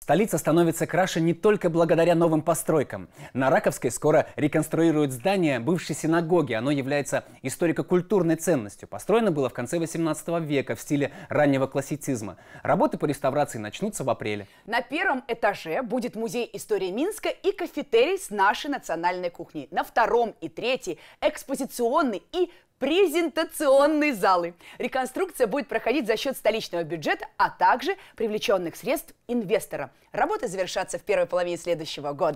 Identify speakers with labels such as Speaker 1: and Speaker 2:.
Speaker 1: Столица становится краше не только благодаря новым постройкам. На Раковской скоро реконструируют здание бывшей синагоги. Оно является историко-культурной ценностью. Построено было в конце 18 века в стиле раннего классицизма. Работы по реставрации начнутся в апреле.
Speaker 2: На первом этаже будет музей истории Минска и кафетерий с нашей национальной кухней. На втором и третий – экспозиционный и презентационные залы. Реконструкция будет проходить за счет столичного бюджета, а также привлеченных средств инвестора. Работы завершатся в первой половине следующего года.